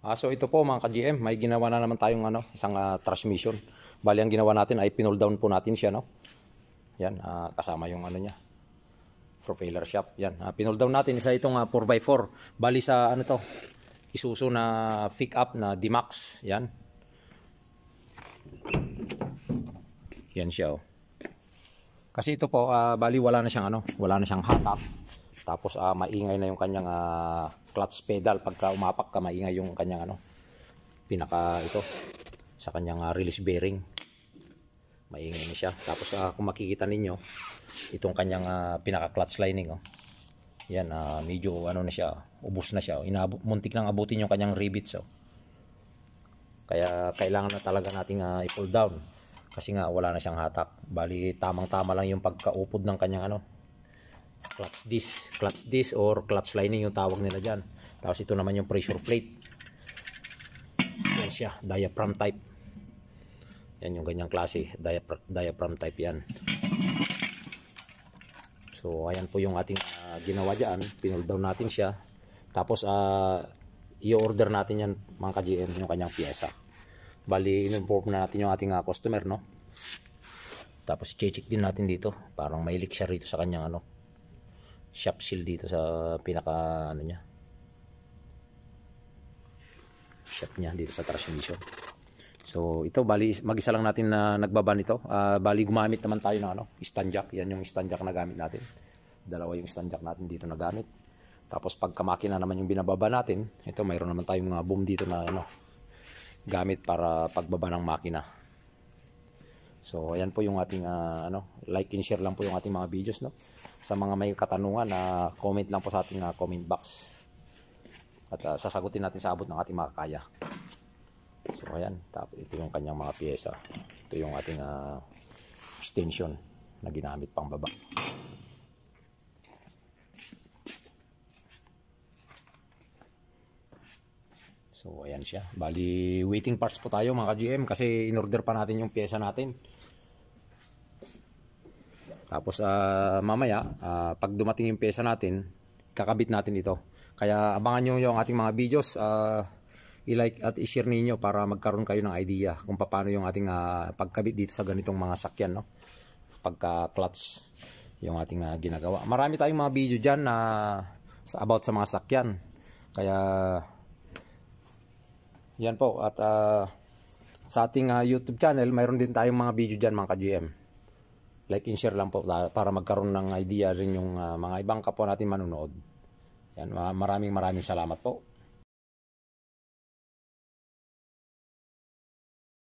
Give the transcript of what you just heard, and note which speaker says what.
Speaker 1: Ah, so ito po mga ka-GM, may ginawa na naman tayong ano, isang uh, transmission. Bali ang ginawa natin ay pinol down po natin siya no. Yan, uh, kasama yung ano niya. Propeller shop. Yan, uh, ah, pinol down natin isa itong uh, 4x4. Bali sa ano to, Isuso na pick up na D-Max. Yan. Yan siya oh. Kasi ito po, uh, bali wala na siyang ano, wala na siyang hatak. Tapos uh, maingay na yung kanyang uh, clutch pedal pagka umapak ka maingay yung kanyang ano pinaka ito sa kanyang uh, release bearing. Maingay na siya. Tapos uh, kung makikita ninyo itong kanyang uh, pinaka clutch lining oh. Yan uh, medyo ano na siya, ubos na siya. Oh. muntik nang abutin yung kanyang rivets oh. Kaya kailangan na talaga nating uh, i-pull down kasi nga wala na siyang hatak. Bali tamang-tama lang yung pagkaupod ng kanyang ano clutch disc clutch disc or clutch lining yung tawag nila dyan tapos ito naman yung pressure plate yan siya diaphragm type yan yung ganyang klase diaphragm, diaphragm type yan so ayan po yung ating uh, ginawa dyan pinold down natin siya tapos uh, i-order natin yan mga ka-GM yung kanyang piyesa bali in-inform na natin yung ating uh, customer no tapos i-check din natin dito parang may leak siya rito sa kanyang ano shop seal dito sa pinaka ano niya shop niya dito sa transmission so ito bali mag-isa lang natin na nagbaba nito uh, ah, bali gumamit naman tayo ng ano stand jack yan yung stand jack na gamit natin dalawa yung stand jack natin dito na gamit tapos pagka makina naman yung binababa natin ito mayroon naman tayong uh, boom dito na ano gamit para pagbaba ng makina So ayan po yung ating uh, ano, like and share lang po yung ating mga videos no. Sa mga may katanungan na uh, comment lang po sa ating uh, comment box. At uh, sasagutin natin sa abot ng ating makakaya. So ayan, tapos ito yung kanyang mga piyesa. Ito yung ating uh, extension na ginamit pang baba. So ayan siya. Bali waiting parts po tayo mga gm kasi in-order pa natin yung pyesa natin. Tapos uh, mamaya uh, pag dumating yung pyesa natin, kakabit natin ito. Kaya abangan niyo yung ating mga videos. Uh, i-like at i-share ninyo para magkaroon kayo ng idea kung paano yung ating uh, pagkabit dito sa ganitong mga sakyan no pagka-clutch yung ating uh, ginagawa. Marami tayong mga video dyan na uh, about sa mga sakyan. Kaya yan po. At uh, sa ating uh, YouTube channel, mayroon din tayong mga video diyan mga ka-GM. Like and share lang po ah, para magkaroon ng idea rin yung uh, mga ibang kapwa natin manunood. Yan, maraming maraming salamat po.